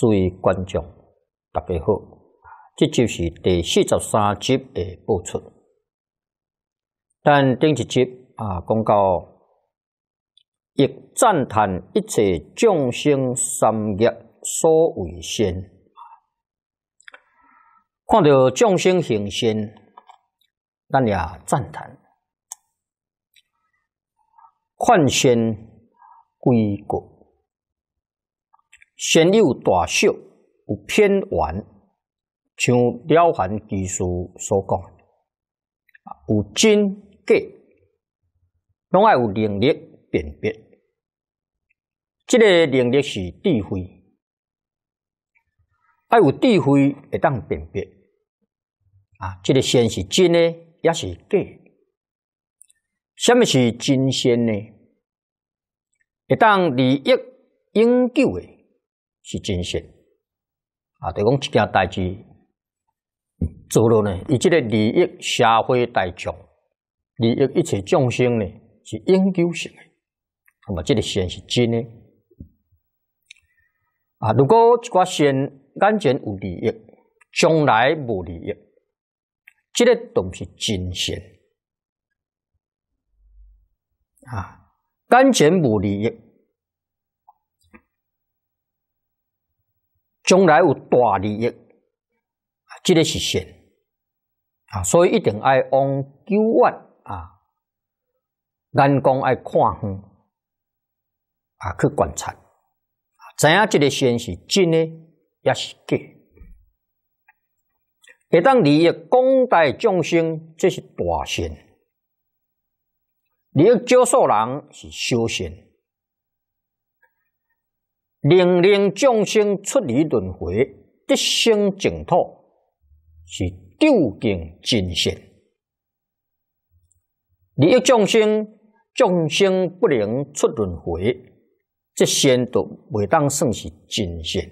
注意观众，大家好，这就是第四十三集的播出。但顶一集啊，讲到，亦赞叹一切众生三业所为善，看到众生行善，咱也赞叹，劝宣归国。仙有大小，有偏圆，像了凡居士所讲，有真假，拢爱有能力辨别。这个能力是智慧，爱有智慧会当辨别。啊，这个仙是真呢，也是假。什么是真仙呢？会当利益永久诶。是真实啊！对讲这件代志做了呢，以及个利益、社会大众、利益一切众生呢，是永久性的。那么这个先是真的啊。如果这个先眼前有利益，将来无利益，这个都是真实啊。眼前无利益。将来有大利益，这个是善啊，所以一定爱往久远啊，眼光爱看远啊，去观察，知影这个善是真的，也是假。会当利益广大众生，这是大善；你要少数人是小善。令令众生出离轮回，得生净土，是究竟真仙。利益众生，众生不能出轮回，这仙都未当算是真仙，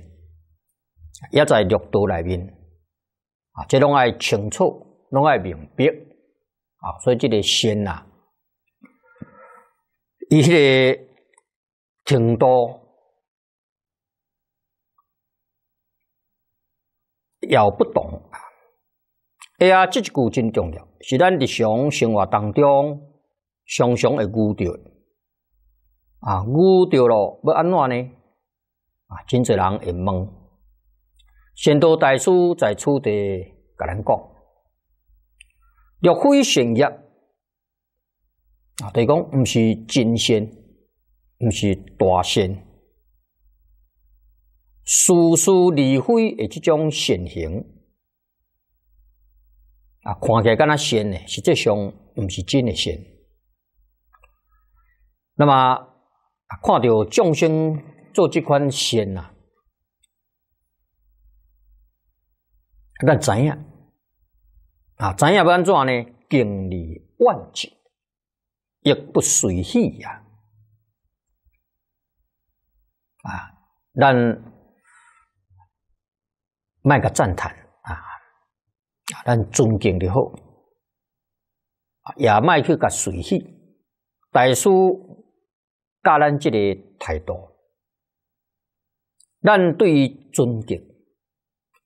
也在六道内面。啊，这拢爱清楚，拢爱明白。啊，所以这个仙啊，伊个程度。要不懂啊！哎呀，这一句真重要，是咱日常生活当中常常会遇到的啊。遇到了要安怎呢？啊，真侪人会懵。宣道大师在此地甲咱讲：，若非善业啊，对讲毋是真仙，毋是大仙。疏疏离非的这种显形啊，看起来干呢，实际上是真的仙。那么看到众生做这款仙啊，那怎样？啊，怎样要安怎呢？经历万劫，也不随意呀。啊，卖个赞叹啊！啊，咱尊敬的好，也卖去个随喜。大师教咱这个态度，咱对于尊敬，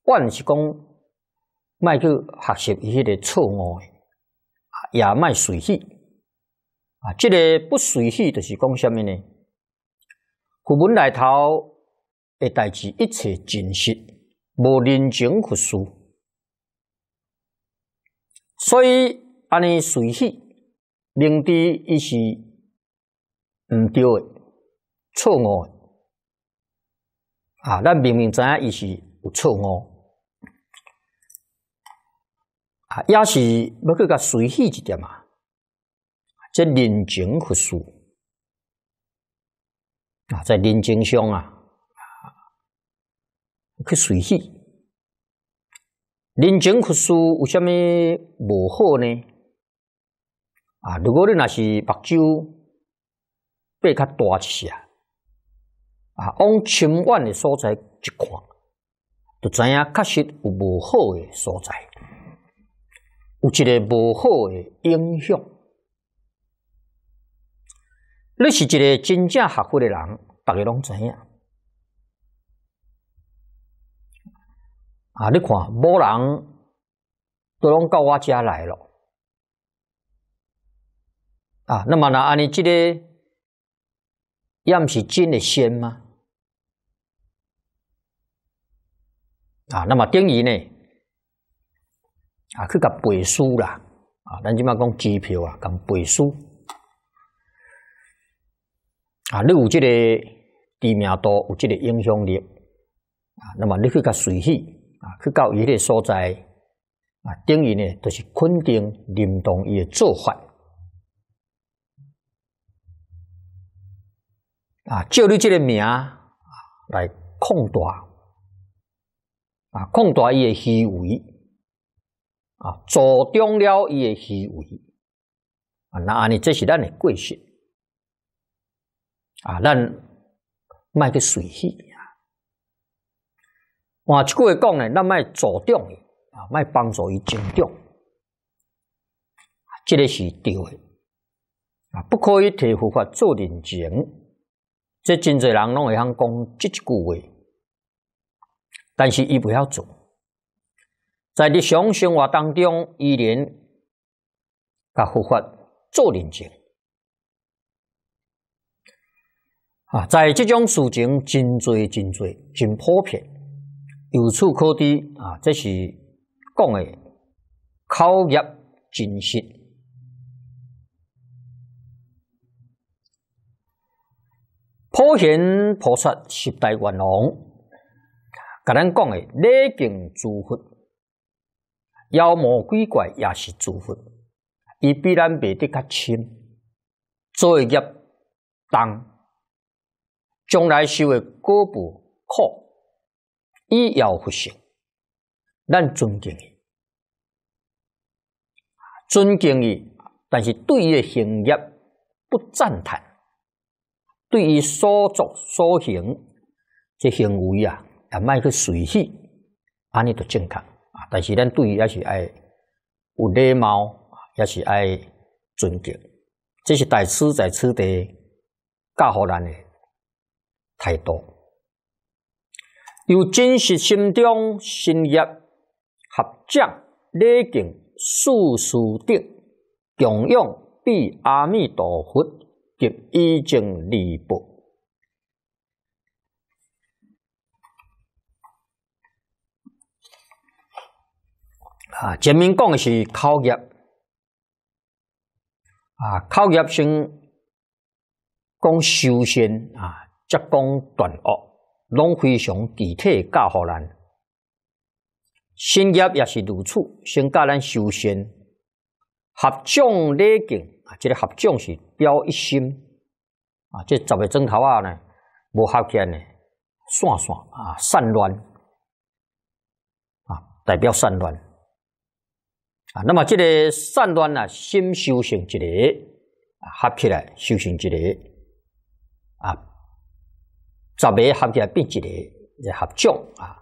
凡是讲卖去学习一些个错误的，也卖随喜啊。这个不随喜，就是讲什么呢？古文内头会代志，一切真实。无人情去说，所以安尼随喜，明知伊是毋对，诶，错误诶，啊！咱明明知影伊是有错误啊，也是要去甲随喜一点嘛。即人情去说啊，在人情上啊。去随喜，人情可事有虾米无好呢？啊，如果你那是目睭擘较大一些，啊，往深远的所在一看，就知影确实有无好的所在，有一个无好的影响。你是一个真正合乎的人，大家拢知影。啊！你看，某人都拢到我家来了。啊，那么呢？啊，你这个，毋是真的仙吗？啊，那么等于呢？啊，去甲背书啦。啊，咱即摆讲机票啊，甲背书。啊，你有这个知名度，有这个影响力。啊，那么你去甲随喜。啊，去到伊个所在，啊，等于呢，就是肯定认同伊个做法。啊，照你这个名，来扩大，啊，扩大伊个虚伪，啊，助长了伊个虚伪。啊，那安尼，这是咱你过失啊，那卖去水气。换一句话讲咱卖助长伊，啊卖帮助伊成长，这个是对的。啊，不可以替佛法做人情，这真侪人拢会通讲这句话，但是伊不要做。在日常生活当中，伊连甲佛法做人情，啊，在这种事情真侪真侪真普遍。由此可知啊！这是讲的考验真实。普贤菩萨十大愿王，甲咱讲的礼敬诸佛，妖魔鬼怪也是诸佛，伊必然未得较深，作业重，将来修为果报苦。亦要不行，咱尊敬伊，尊敬伊，但是对于行业不赞叹，对伊所作所行这行为啊，也卖去随喜，安尼都正确啊。但是咱对伊也是爱有礼貌，也是爱尊敬，这是在此在此地教好咱的态度。由真实心中信业合掌礼敬四书等供养彼阿弥陀佛及依经离佛。啊，前面讲的是考业，啊，考业先讲修仙啊，则讲断恶。拢非常具体教互咱，新业也是如此，先教咱修身。合众礼敬啊，这个合众是表一心啊，这十个钟头啊呢，无合见呢，散散啊散乱啊代表散乱啊，那么这个散乱啊，心修行一个，合起来修行一个啊。十个合起来变一个，合众啊。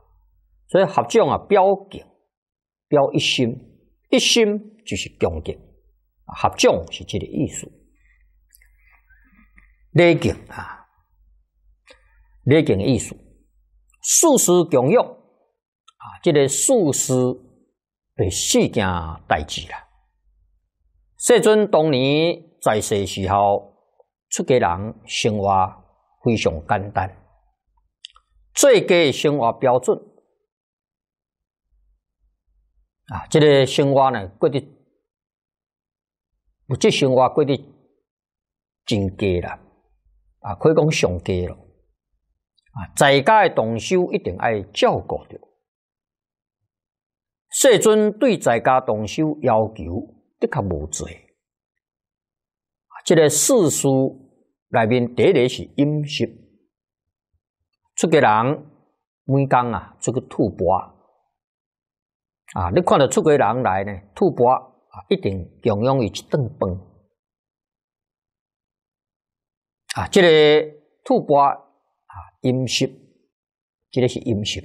所以合众啊，标境标一心，一心就是恭敬。合众是这个意思。礼敬啊，内境意思，素食供养啊，这个素食被世件代志啦。世尊当年在世时候，出家人生活非常简单。最低生活标准啊，这个生活呢过得，物质生活过得真低啦，啊，可以讲上低了啊。在家的动手一定爱照顾着。世尊对在家动手要求的确无多，这个世书内面第一个是饮食。出家人，每工啊，出去吐蕃啊，你看到出家人来呢，吐蕃啊，一定常用一一顿饭啊。这个吐蕃啊，饮食，这个是饮食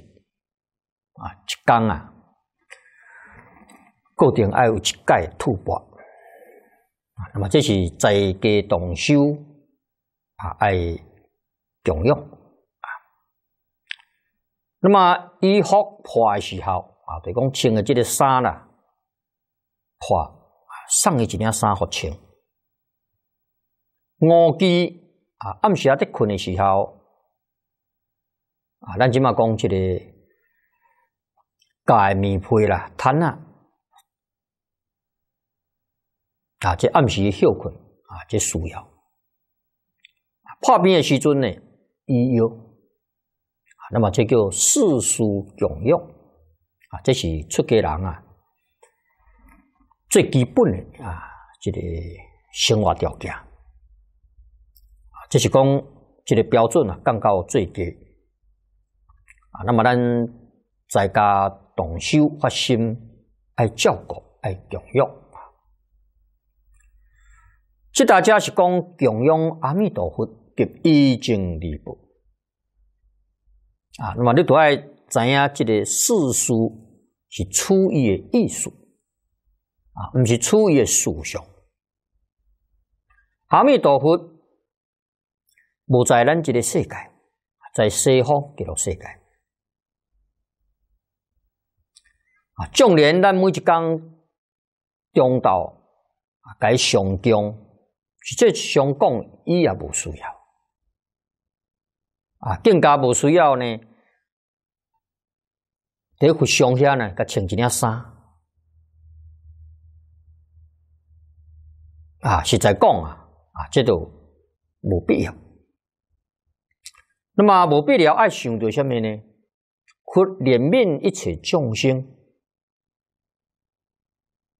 啊。一工啊，固定爱有一盖吐蕃啊。那么这是在家动手啊，爱常用。那么衣服破的时候啊，就讲穿的这个衫啦破，上一件衫好穿。五底啊，暗时啊在困的时候啊，咱即码讲这个盖棉被啦、毯啊，啊，这暗时休困啊，这需要。破病的时阵呢，医药。那么这叫四书用用啊，这是出家人啊最基本的啊，这个生活条件啊，这是讲这个标准啊，降到最低啊。那么咱再家动手发心，爱照顾，爱供养。这大家是讲供养阿弥陀佛及衣经利布。啊，那么你都要知影，这个世俗是出于艺术啊，不是出于思想。阿弥陀佛，不在咱这个世界，在西方极乐世界。啊，纵然咱每一工中道啊，该上讲，即上讲，伊也无需要。啊，更加不需要呢。得去上香呢，甲穿一件衫。啊，实在讲啊，啊，这都无必要。那么无必要爱想着什么呢？护怜悯一切众生。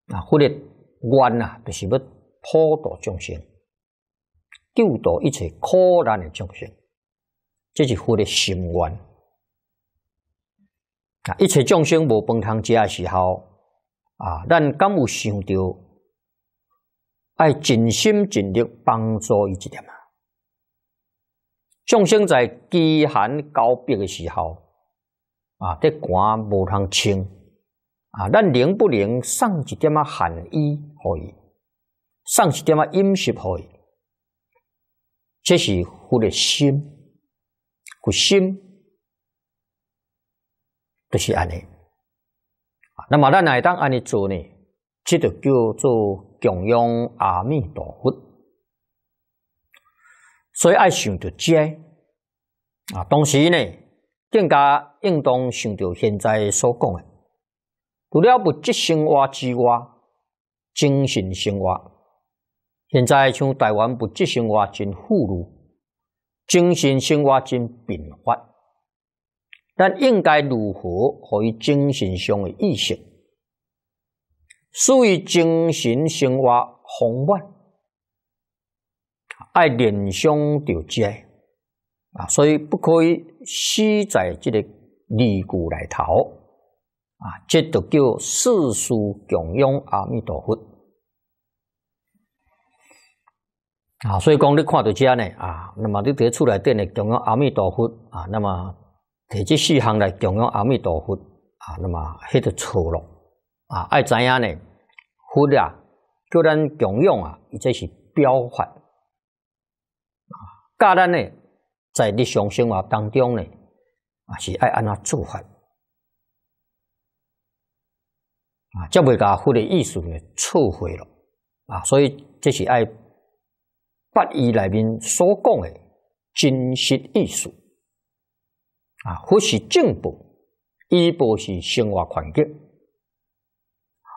啊，护念冤啊，就是要普度众生，救度一切苦难的众生。这是佛的心愿啊！一切众生无崩通家的时候啊，咱敢有想到爱尽心尽力帮助伊一点啊？众生在饥寒交迫的时候啊，这寒无通清，啊，咱能不能送一点啊寒衣给伊，送一点啊饮食给伊？这是佛的心。个心都是安尼，那么咱来当安尼做呢？这就叫做供养阿弥陀佛。所以爱想着解，啊，当时呢更加应当想着现在所讲的，除了物质生活之外，精神生活。现在像台湾物质生活真富裕。精神生活真贫乏，但应该如何可以精神上的意识，属于精神生活宏满？爱联想就结啊，所以不可以死在这个利骨来头啊，这都叫世书供养阿弥陀佛。啊，所以讲你看到这呢啊，那么你得厝内点呢供养阿弥陀佛啊，那么摕即四项来供养阿弥陀佛啊，那么迄就错咯啊。爱知影呢？佛啊，叫咱供养啊，伊这是表法啊。教咱呢，在日常生活当中呢，啊是爱安怎做法啊，则未甲佛的意思呢，错会咯啊。所以这是爱。法义内面所讲的真实意思啊，或是进步，亦或是生活环境。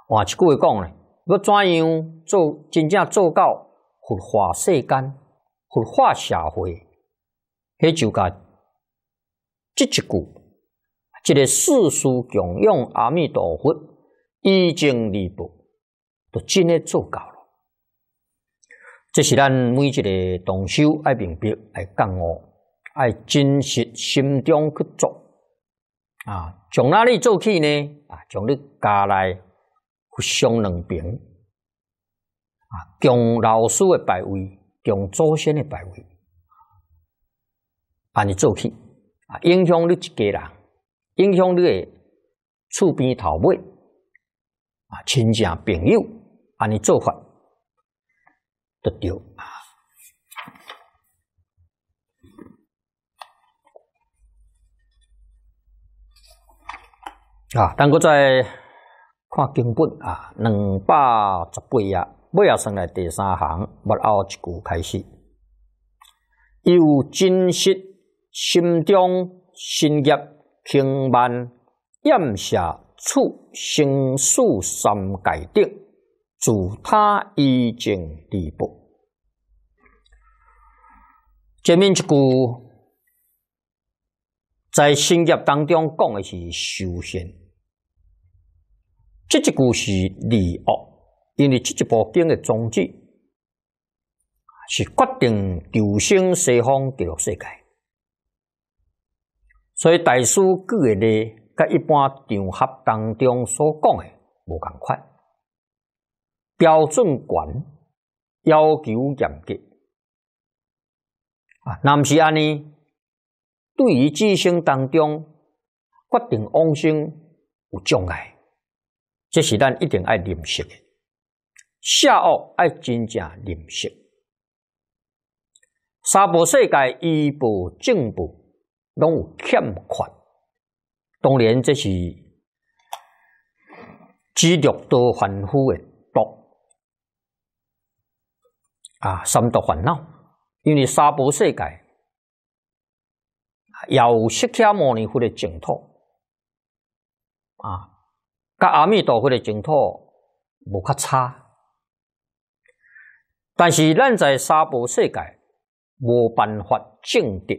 换一句话讲呢，要怎样做真正做到佛化世间、佛化社会，迄就甲这一句，即个世书常用阿弥陀佛，依经立波，都真诶做到了。这是咱每一个动手爱明白、爱干活、爱真实心中去做啊！从哪里做起呢？啊，从你家内互相忍平啊，从老师诶，摆位从祖先诶，摆位，安尼做起啊！影响你一家人，影响你诶厝边头尾，啊，亲戚朋友，安尼做法。得丢啊！啊，当我在看经本啊，两百十八页，尾页算来第三行，我后一句开始，有真实心中心业，平慢厌舍处生死三界定。主他已经离不，前面一句在《新经》当中讲的是修仙，这句是利恶，因为这部经的宗旨是决定六生西方极乐世界，所以大师举的咧，甲一般场合当中所讲的无同款。标准悬，要求严格啊！那毋是安尼，对于自身当中决定往生有障碍，这是咱一定爱认识的。下恶爱真正认识，三婆世界依部正步拢有欠款，当然这是积禄多还富的啊，三度烦恼，因为娑婆世界有释迦牟尼佛的净土啊，甲阿弥陀佛的净土无较差。但是，咱在娑婆世界无办法证得，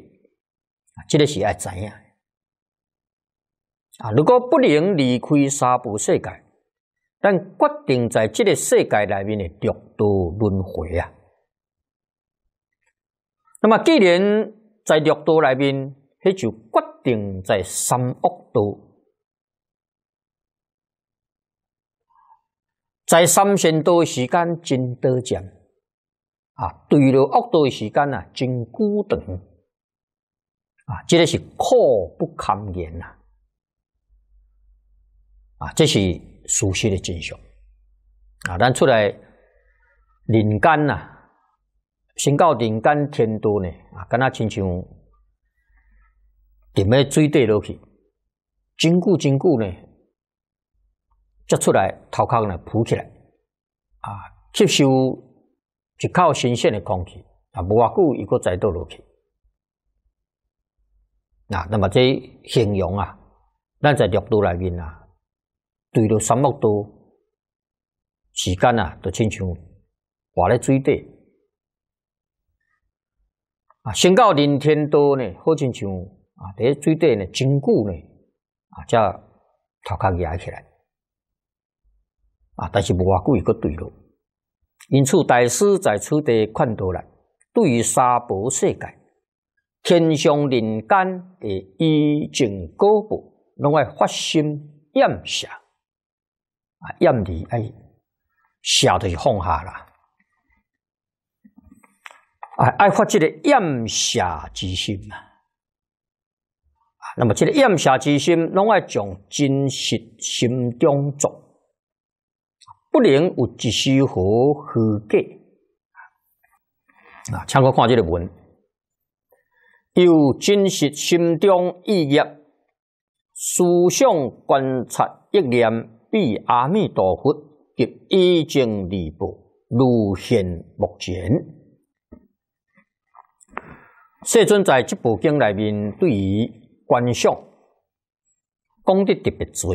这个是爱知影啊，如果不能离开娑婆世界，但决定在这个世界内面的六度轮回啊。那么，既然在六道里面，那就决定在三恶道，在三善道时间真短暂啊，对了恶道的时间啊，真久长啊，真的是苦不堪言呐！啊，这是熟悉的真相啊，但出来人间呐。先到人间天都呢，啊，敢若亲像沉咧水底落去，真久真久呢，接出来头壳呢浮起来，啊，吸收一口新鲜的空气，啊，无偌久伊阁再倒落去。那那么这形容啊，咱在绿度内面啊，对着沙漠多，时间啊，都亲像活咧水底。啊，宣告人天多呢，好像像啊，伫水底呢，真久呢，啊，才头壳压起来，啊，但是无偌久伊个对落，因此大师在此地看到啦，对于娑婆世界，天上人间的依境果报，拢爱发心厌舍，啊，厌离爱，舍得就放下啦。爱爱发这个厌邪之心啊！那么这个厌邪之心，拢爱从真实心中做，不能有一丝毫虚假啊！啊，我看这个文，由真实心中意业，思想观察意念，比阿弥陀佛及衣正离布如现目前。世尊在这部经内面对于观想讲得特别多，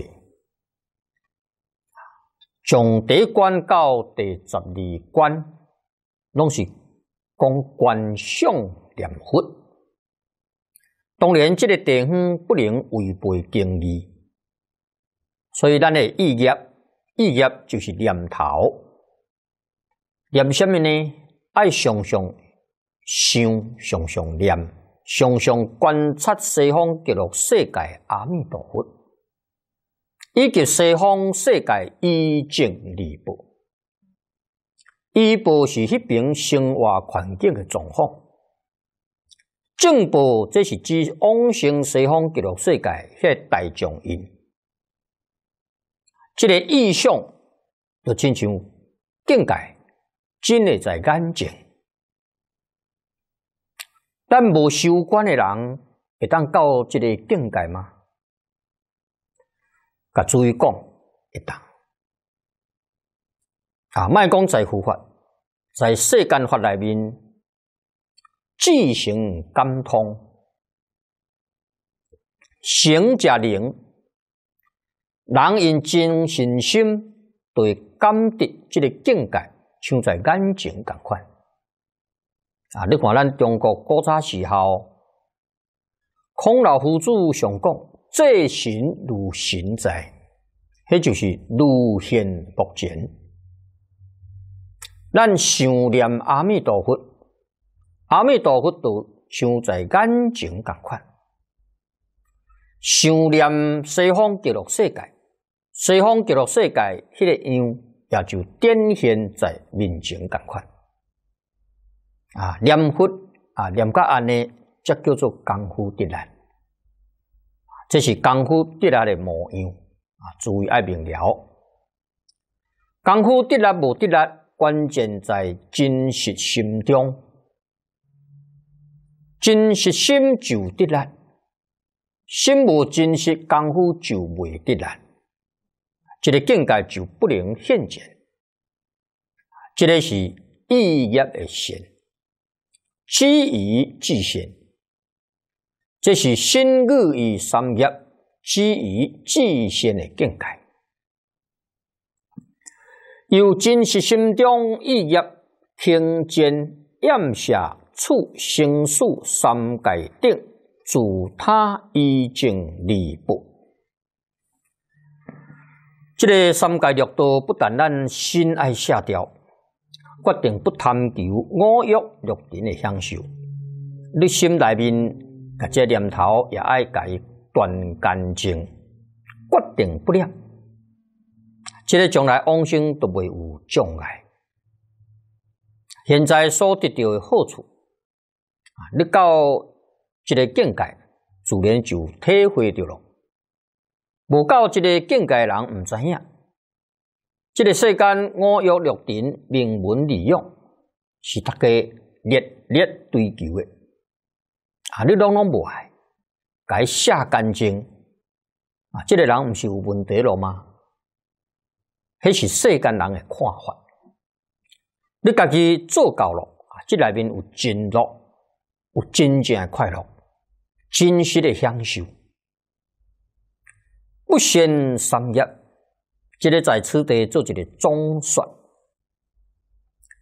从第一关到第十二关，拢是讲观想念佛。当然，这个地方不能违背经义，所以咱的意业，意业就是念头，念什么呢？爱想想。常常常念，常常观察西方极乐世界阿弥陀佛，以及西方世界依正二报。依报是迄边生活环境的状况，正报这是指往生西方极乐世界迄大众因。这个意象，就亲像境界，真诶在眼前。但无修观嘅人，会旦到即个境界吗？甲注意讲，一旦，啊，卖系讲在佛法，在世间法内面，智行兼通，行者灵，人因精神心对感的即个境界，像在眼前赶快。啊！你看，咱中国古早时候，孔老夫子常讲“最神如神在”，迄就是如现目前。咱想念阿弥陀佛，阿弥陀佛都想在眼前共款。想念西方极乐世界，西方极乐世界迄个样，也就展现在面前共款。啊，念佛啊，念到安尼，才叫做功夫得力。这是功夫得力的模样。啊，注意爱明了。功夫得力无得力，关键在真实心中。真实心就得力，心无真实功夫就未得力。这个境界就不能现前。这个是意业的行。知于自性，这是心语与三业知于自性的境界。又真实心中意业，听见厌下处，行数三界定，助他依境离不。这个三界六道，不但咱心爱下掉。决定不贪求五欲六尘的享受，你心内面甲这念头也爱甲伊断干净，决定不了，这个将来往生都未会有障碍。现在所得到的好处，啊，你到这个境界，自然就体会到了。无到这个境界，人毋知影。即个世间五欲六尘名闻利用，是大家热烈追求的啊！你拢拢无爱，该下干净啊！即个人唔是有问题了吗？迄是世间人诶看法。你家己做够了啊，即内面有真乐，有真正诶快乐，真实诶享受，不羡三业。今个在此地做一个总结，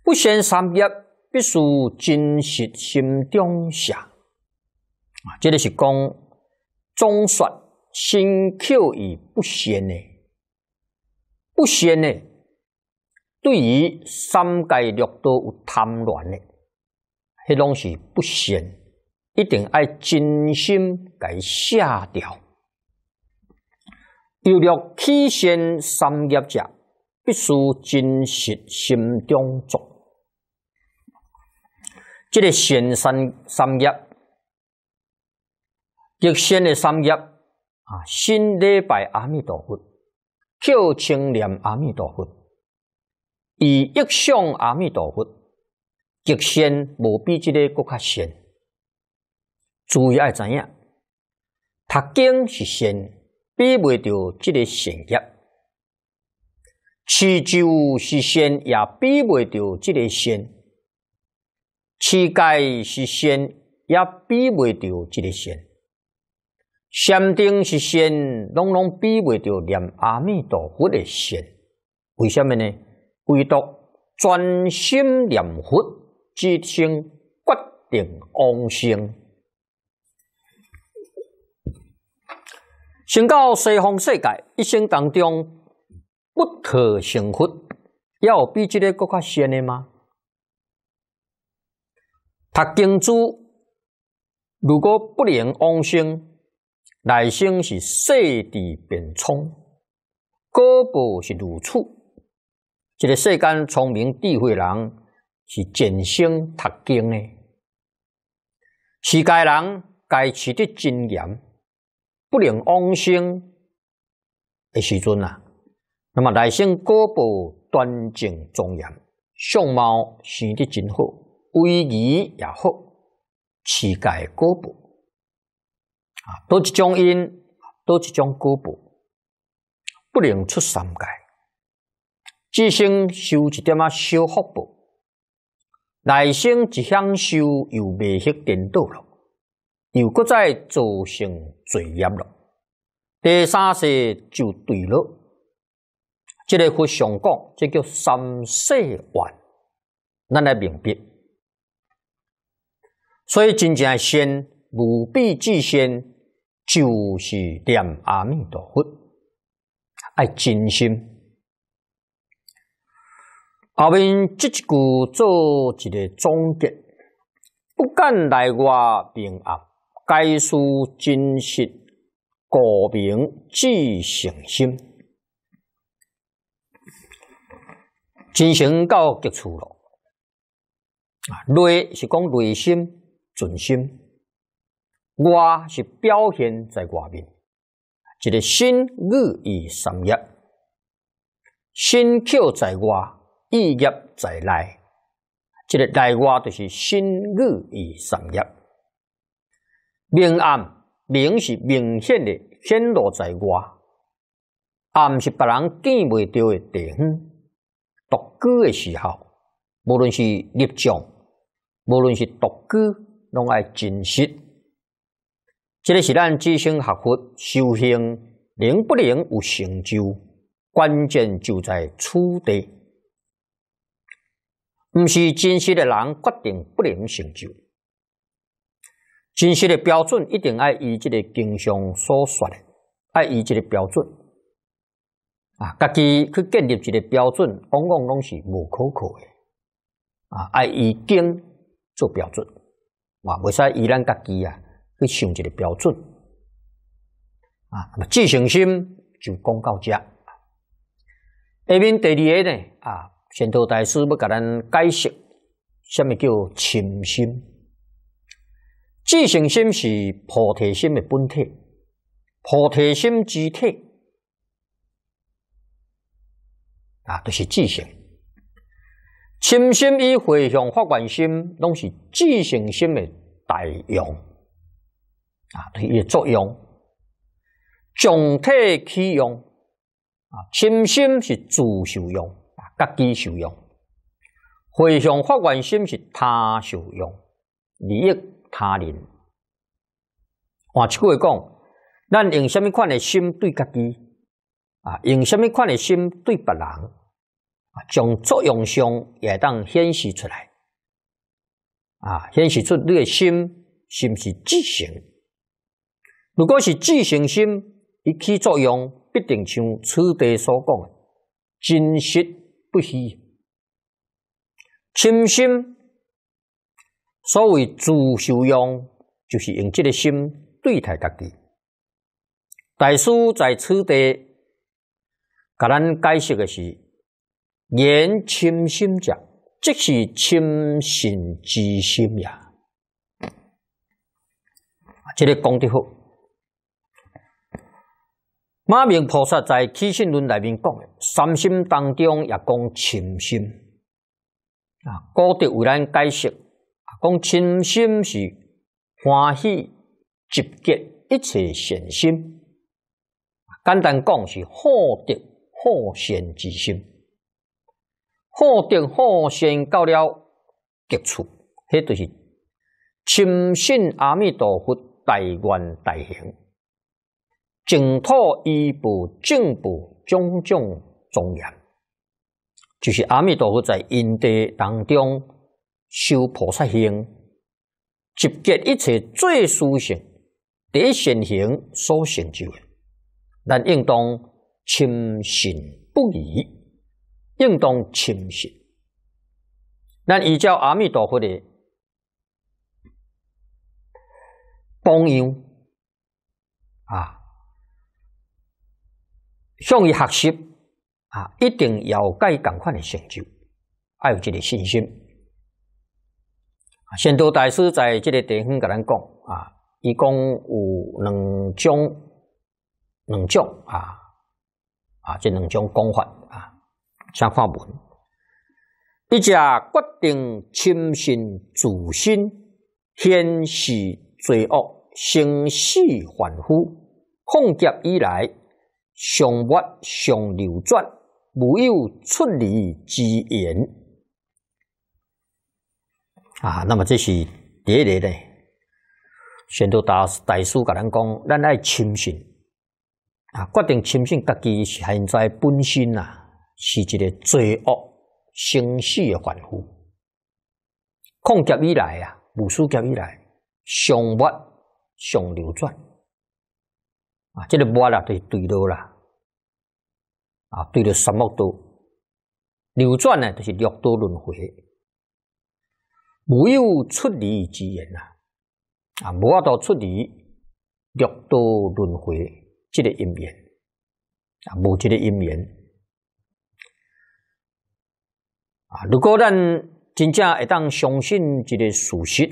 不嫌三业，必须真实心中写。啊，这个是讲总结心口以不嫌呢，不嫌呢，对于三界六道有贪恋的，那拢是不嫌，一定爱真心给下掉。要了起先三业者，必须真实心中做。这个先三三业，极先的三业啊，心礼拜阿弥陀佛，求清念阿弥陀佛，以一想阿弥陀佛，极先无比即个更较先。注意爱知影，读经是先。比未着即个善业。持咒是仙也比未着即个仙，持戒是仙也比未着即个善；禅定是仙，拢拢比未着念阿弥陀佛的仙。为什么呢？唯独专心念佛，即生决定往生。想到西方世界，一生当中不可成佛，要比这个更加先的吗？读经书，如果不能往生，内生是世地变聪，果报是如此。这个世间聪明智慧人是尽兴读经的，世界人该取得真言。不能往生的时阵啊，那么来生果报端正庄严，相貌生得真好，威仪也好，气概果报啊，多几种因，多几种果报，不能出三界，即生修一点啊小福报，来生即享受又未去颠倒了。又搁再造成罪业了。第三世就对了，这个佛上讲，这叫三世缘，咱来明白。所以真正先无比之先，就是念阿弥陀佛，爱真心。后面这一句做一个总结，不敢来外平安。开书真实，故名至诚心，真行到极处了。啊，内是讲内心存心，外是表现在外面。一个心寓意三业，心口在外，意业在内。即个内外就是心寓意三业。明暗明是明显的显露在外，暗是别人见未到的地方。独居的时候，无论是立场，无论是独居，拢爱真实。即个是咱自身学佛修行能不能有成就，关键就在此地。毋是真实的人，决定不能成就。真实的标准一定爱依这个经常所说，爱依这个标准啊，家己去建立一个标准，往往拢是无可靠诶啊，爱以经做标准，啊，未使依咱家己啊去想一个标准啊，那么自信心就讲到这。下面第二个呢啊，宣道大师要甲咱解释，虾米叫潜心？自性心是菩提心的本体，菩提心之体啊，都是自性。亲心与回向法缘心，拢是自性心的代用啊，对伊的作用，总体起用啊，亲心是自受用啊，各己受用；回向法缘心是他受用利益。他人，换只过讲，咱用什么款的心对家己，啊，用什么款的心对别人，啊，从作用上也当显示出来，啊，显示出你的心是不是自性？如果是自性心，一起作用，必定像此地所讲的，真实不虚，心。所谓自修养，就是用这个心对待自己。大师在此地，给咱解释的是言亲心者，即是亲心之心呀。这个讲得好。马明菩萨在起信论里面讲的三心当中也讲亲心啊，高德为咱解释。讲亲心是欢喜、集结一切善心，简单讲是好得好善之心。好得好善到了极处，迄就是深信阿弥陀佛大愿大行，净土依部正部种种庄严，就是阿弥陀佛在因地当中。修菩萨行，集结一切最殊胜一善行所成就，的，咱应当深信不疑，应当深信。咱依照阿弥陀佛的榜样啊，向伊学习啊，一定要该共款的成就，要有这个信心。宣都大师在即个地方甲咱讲啊，一共有两种，两种啊啊，即两种讲法啊，先看文，一家决定亲信自心，现世罪恶，生死反复，奉劫以来，相灭相流转，没有出离之缘。啊，那么这是第一点呢。宣读大代书，甲咱讲，咱爱谦逊啊，决定谦逊，家己现在本身啊，是一个罪恶生死诶，反复。空劫以来啊，无数劫以来，相灭相流转啊，这个灭啊，就是堕落啦，啊，对落三恶道流转呢，就是六道轮回。没有出离之言呐，啊，无法度出离六道轮回，这个因缘，啊，无这个因缘，啊，如果咱真正会当相信这个事实，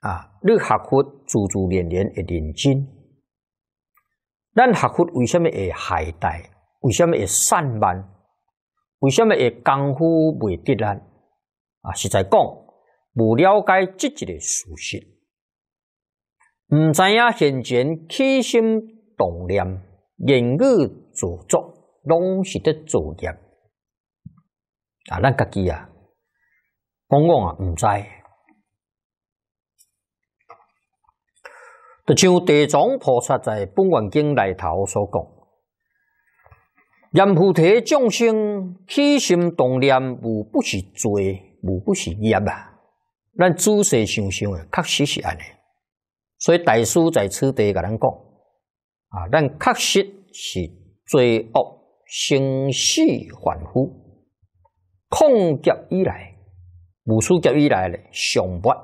啊，你学佛自自然然会认真，咱学佛为什么会海大？为什么会散漫？为什么会功夫未得呢？啊，实在讲。不了解自己的属性，唔知影现前起心动念、言语、做作，拢是在作业啊！咱家己啊，往往啊唔知。就像地藏菩萨在《本愿经》里头所讲，阎浮提众生起心动念，无不是罪，无不是业啊！咱仔细想想，确实是安尼。所以大师在此地甲咱讲啊，咱确实是最恶生死反复，旷劫以来，无数劫以来咧，上悖。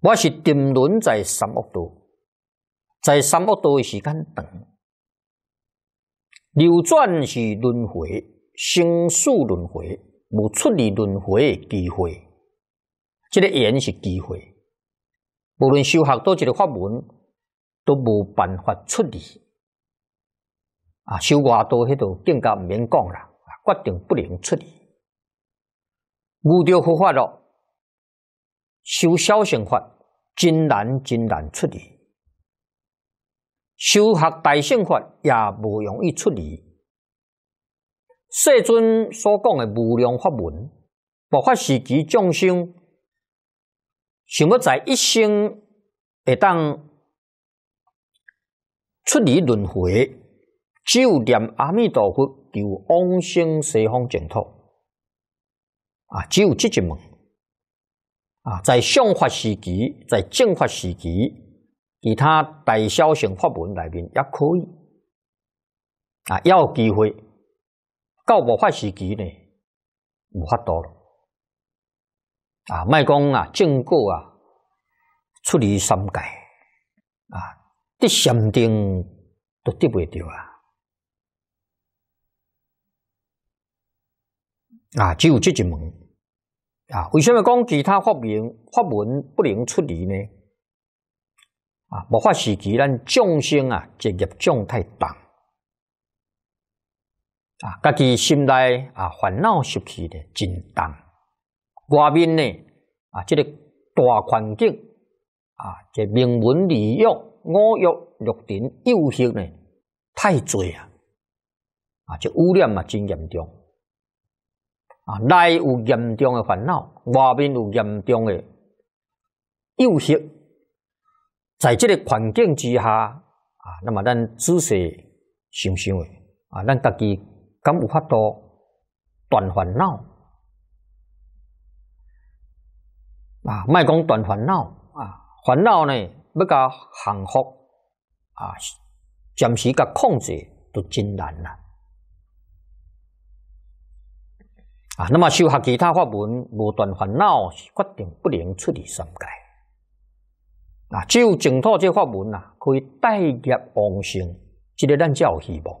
我是沉沦在三恶道，在三恶道的时间长，流转是轮回，生死轮回，无出离轮回诶机会。这个缘是机会，无论修学多一个法门，都无办法出离。啊，修外多迄种更加毋免讲啦，决定不能出离。遇到佛法咯，修小乘法，真难真难出离；修学大乘法，也无容易出离。世尊所讲的无量法门，无法使其众生。想要在一生会当出离轮回，只有念阿弥陀佛，求往生西方净土。啊，只有这一门。啊，在相法时期，在正法时期，其他大、小乘法门里面也可以。啊，有机会。到末法时期呢，无法度了。啊，卖讲啊，正果啊，出离三界啊，得禅定都得不着啊！啊，只有这一门啊。为什么讲其他法门、法文不能出离呢？啊，无法使其咱众生啊，业障太重啊，家己心内啊，烦恼习气的真重。外面呢，啊，这个大环境啊，这名门利养、五欲六尘诱惑呢，太罪啊！啊，这污染啊，真严重啊！内有严重的烦恼，外面有严重的诱惑，在这个环境之下啊，那么咱仔细想想的啊，咱自己敢有法度断烦恼？啊，卖讲断烦恼啊，烦恼呢要甲幸福啊，暂时甲控制都真难啦。啊，那么修学其他法门无断烦恼，决定不能出离三界。啊，只有净土这法门啊，可以代业往生，这个咱才有希望。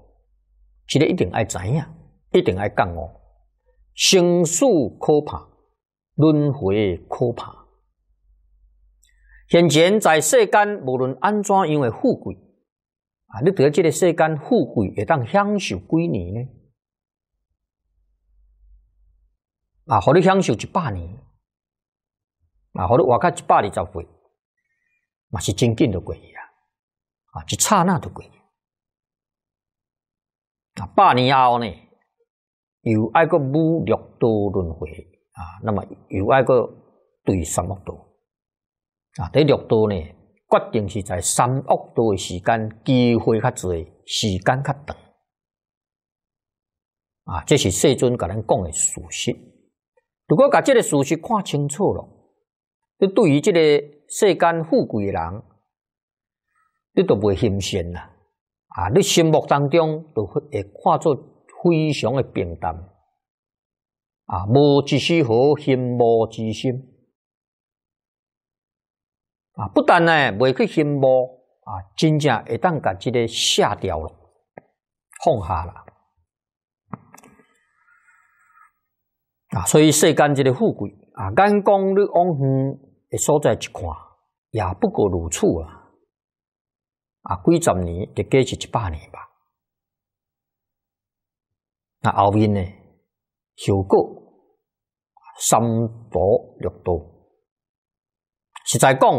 这个一定爱知影，一定爱干哦，生死可怕。轮回可怕。现前在世间，无论安怎样的富贵，啊，你得这个世间富贵，会当享受几年呢？啊，好，你享受一百年，啊，好，你活到一百二十岁，那是真紧的贵呀！啊，一刹那的贵。啊，百年后呢，又爱个母六道轮回。啊，那么又爱个对三恶道啊，第六道呢，决定是在三恶道的时间机会较侪，时间较长。啊，这是世尊甲咱讲的事实。如果甲这个事实看清楚了，你对于这个世间富贵人，你都未心善啦。啊，你心目当中都会会看作非常的平淡。啊，无一丝私心，无之心，啊，不但呢，未去心无啊，真正会当感觉个下掉了，放下了，啊，所以世间这个富贵，啊，眼光你往远的所在一看，也不过如此啊，啊，几十年的过是一百年吧，那后面呢？效果三多六多，实在讲，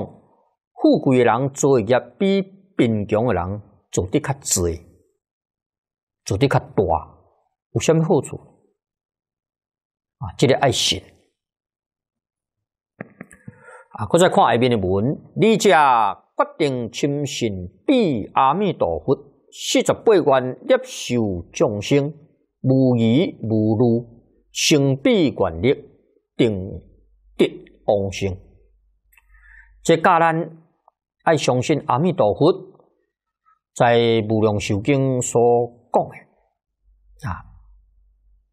富贵人做业比贫穷的人做得较侪，做得较大，有甚物好处？啊，这个爱心。啊，搁再看下面的文，你家决定深信，彼阿弥陀佛四十八愿摄受众生，无疑无路。行必管力，定得往生。即教咱爱相信阿弥陀佛，在《无量寿经》所讲的啊，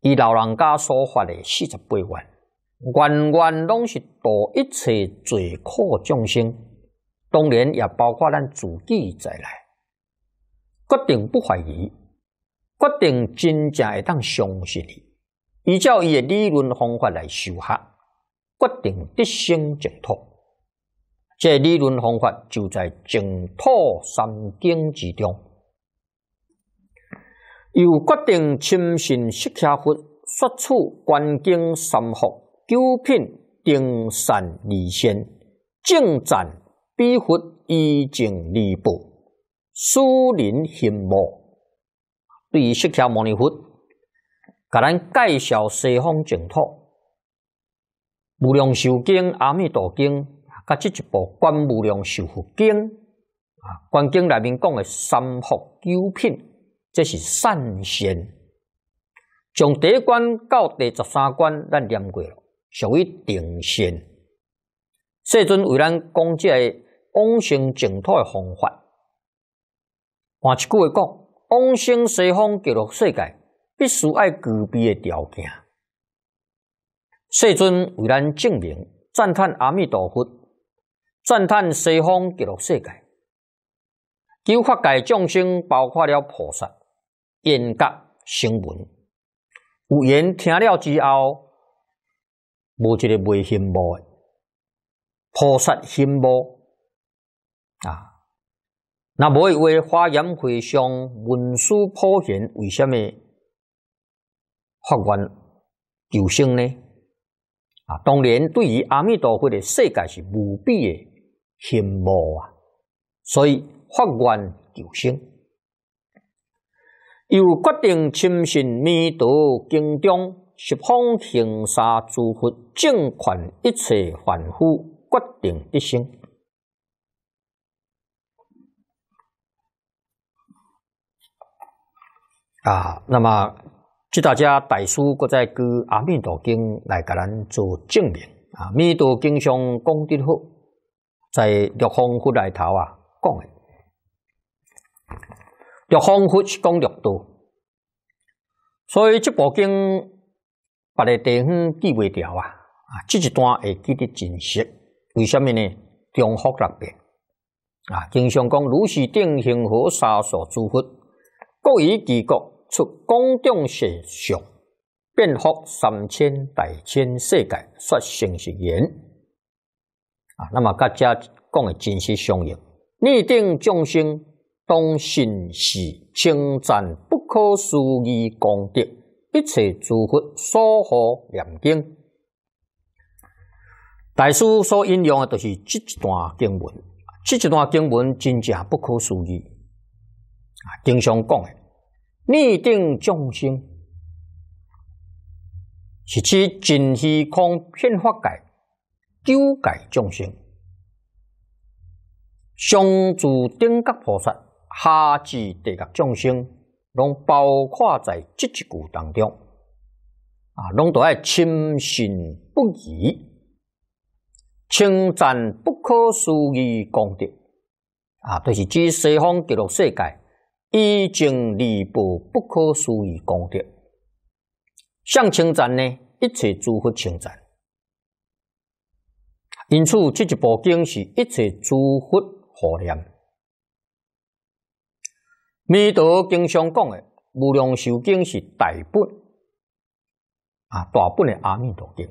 伊老人家所发的四十八愿，愿愿拢是度一切罪苦众生，当然也包括咱自己在内。决定不怀疑，决定真正会当相信你。依照伊诶理论方法来修学，决定一生净土。这理论方法就在净土三经之中。又决定亲信释迦佛，说出观经三福，九品定善二仙，净赞彼佛依净二部，使人信慕。对于释迦牟尼佛。甲咱介绍西方净土，无量寿经、阿弥陀经，甲这一部观无量寿佛经，啊，观经内面讲的三福九品，这是善善。从第一观到第十三观，咱念过了，属于定善。世尊为咱讲这个往生净土的方法，换一句话讲，往生西方极乐世界。必须爱具备个条件。世尊为咱证明、赞叹阿弥陀佛，赞叹西方极乐世界，九法界众生包括了菩萨、因教、声闻，有缘听了之后，无一个未信慕诶，菩萨信无啊，那无一位花言会上文殊普贤，为什么？法官救生呢？啊，当然，对于阿弥陀佛的世界是无比的羡慕啊！所以法官救生，又决定亲信弥陀经中十方行沙诸佛正权一切凡夫决定一生。啊！那么。即大家大师搁在举阿弥陀经来给咱做证明啊！弥陀经上讲得好，在六方佛里头啊讲的，六方佛是讲六道，所以即部经把的地方记未掉啊！啊，这一段会记得真实？为什么呢？重复六遍啊，经常讲如是定行和三所诸佛，各以其国。出公众现象，遍覆三千大千世界，说性是圆啊。那么各家讲的真是相应。念定众生，当信是称赞不可思议功德，一切诸佛所护念经。大师所引用的都是这一段经文，这一段经文真正不可思议啊！经常讲的。逆定众生，使其尽虚空遍法界，丢改众生，上至顶格菩萨，下至地狱众生，拢包括在这一句当中。啊，拢都在深信不疑，称赞不可思议功德。啊，就是指西方极乐世界。已经立部不可思议功德，向称赞呢一切诸佛称赞，因此这一部经是一切诸佛护念。《弥陀经》上讲的无量寿经是大本啊，大本的《阿弥陀经》。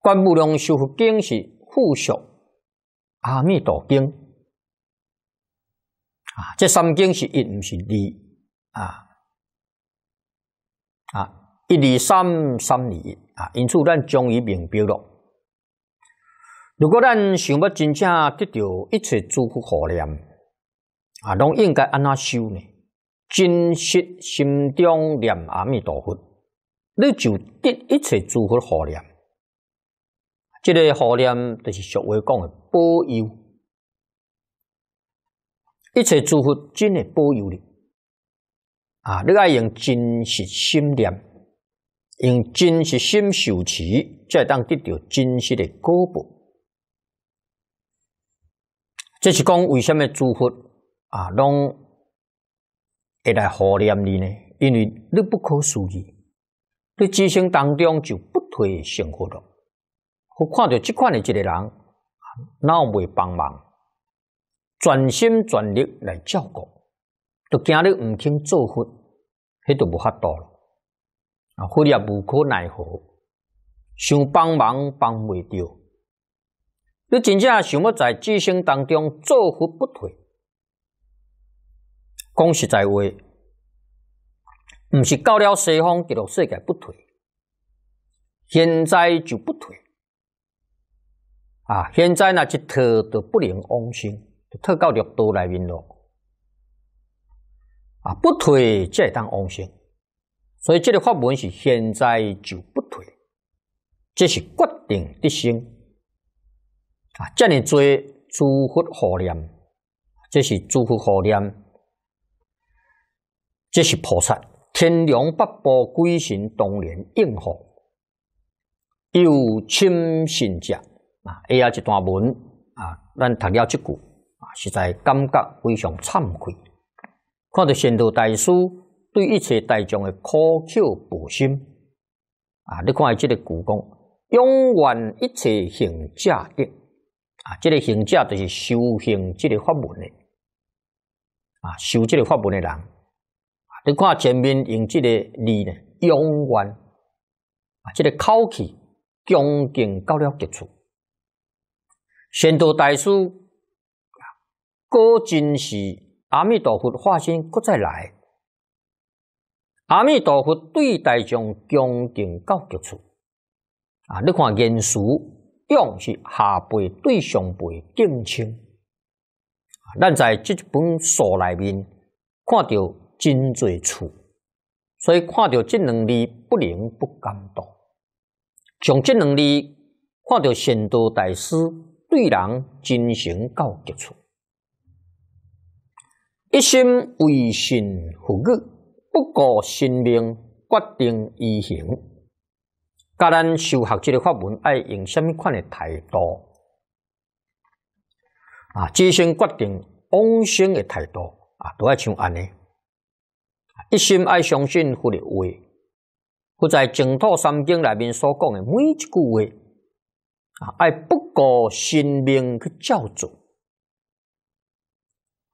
观无量寿佛经是附属《阿弥陀经》。啊，这三经是一，不是二啊啊，一、二、三，三二啊。因此，咱终于明白了。如果咱想要真正得到一切诸佛护念啊，拢应该安那修呢？真实心中念阿弥陀佛，你就得一切诸佛护念。这个护念就是俗话讲的保佑。一切祝福真会保佑你啊！你爱用真实心念，用真实心修持，才当得到真实的果报。这是讲为什么祝福啊，拢会来护念你呢？因为你不可思议，你自身当中就不退生活了。我看到这款的一个人，老袂帮忙。全心全力来照顾，都惊你毋肯做福，迄著无法度咯。啊，佛也无可奈何，想帮忙帮袂到。你真正想要在今生当中做福不退，讲实在话，毋是到了西方极乐世界不退，现在就不退。啊，现在若一退都不能往心。特告的都来明了，啊，不退再当王星，所以这个法门是现在就不退，这是决定的性啊。这里做诸佛合念，这是诸佛合念，这是菩萨天龙八部鬼神当然应和，有亲信者啊。下一段文啊，咱读了即句。实在感觉非常惭愧，看到宣道大师对一切大众的苛求不心啊！你看这个故宫，永远一切行者的，啊，这个行者就是修行这个法门的啊，修这个法门的人你看前面用这个字呢，永远啊，这个口气恭敬到了极处，宣道大师。果真是阿弥陀佛化身搁再来，阿弥陀佛对待众恭敬到极处啊！你看言辞用是下辈对上辈敬称，咱在这一本书内面看到真侪处，所以看到这两字不能不感动。从这两字看到善道大师对人真诚到极处。一心为信服务，不顾生命决定依行。甲咱修学即个法门，爱用什么款的态度啊？决心决定往生的态度啊，都爱像安尼。一心爱相信佛的话，佛在净土三经里面所讲的每一句话啊，爱不顾生命去照做。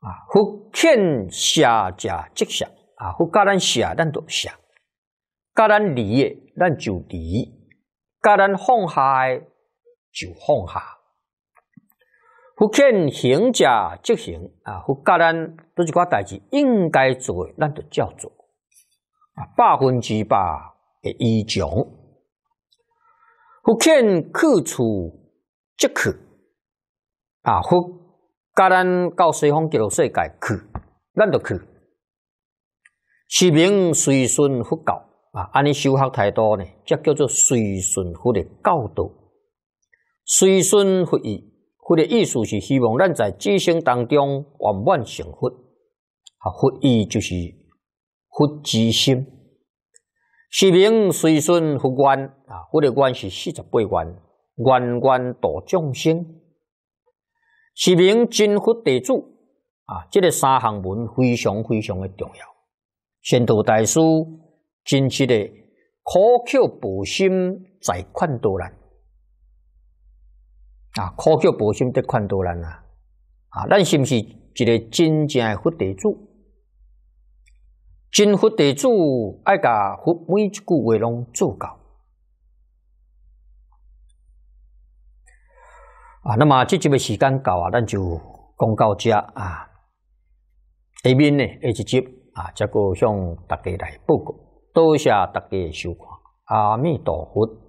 啊！福建下家吉祥啊！福建家下咱都下，家咱离的咱就离，家咱放下就放下。福建行家即行啊！福建都是个代志，应该做的，咱都照做啊，百分之百的依从。福建去处即可啊！福甲咱到西方极乐世界去，咱就去。是名随顺佛教啊，安尼修学太多呢，即叫做随顺佛的教导。随顺佛意，佛的意思是希望咱在今生当中圆满成佛。啊，佛意就是佛之心。是名随顺佛愿啊，佛的愿是四十八愿，愿愿度众生。是名真佛弟子啊！这个三项文非常非常的重要。宣读大师真实的口婆心在劝多难啊！口婆心在劝多难啊！啊，咱是不是一个真正的佛弟子？真佛弟子爱甲佛每一句话拢做到。啊，那么这集的时间到啊，咱就公告家啊，下面呢，下一集啊，再个向大家来报告，多谢大家收看，阿弥陀佛。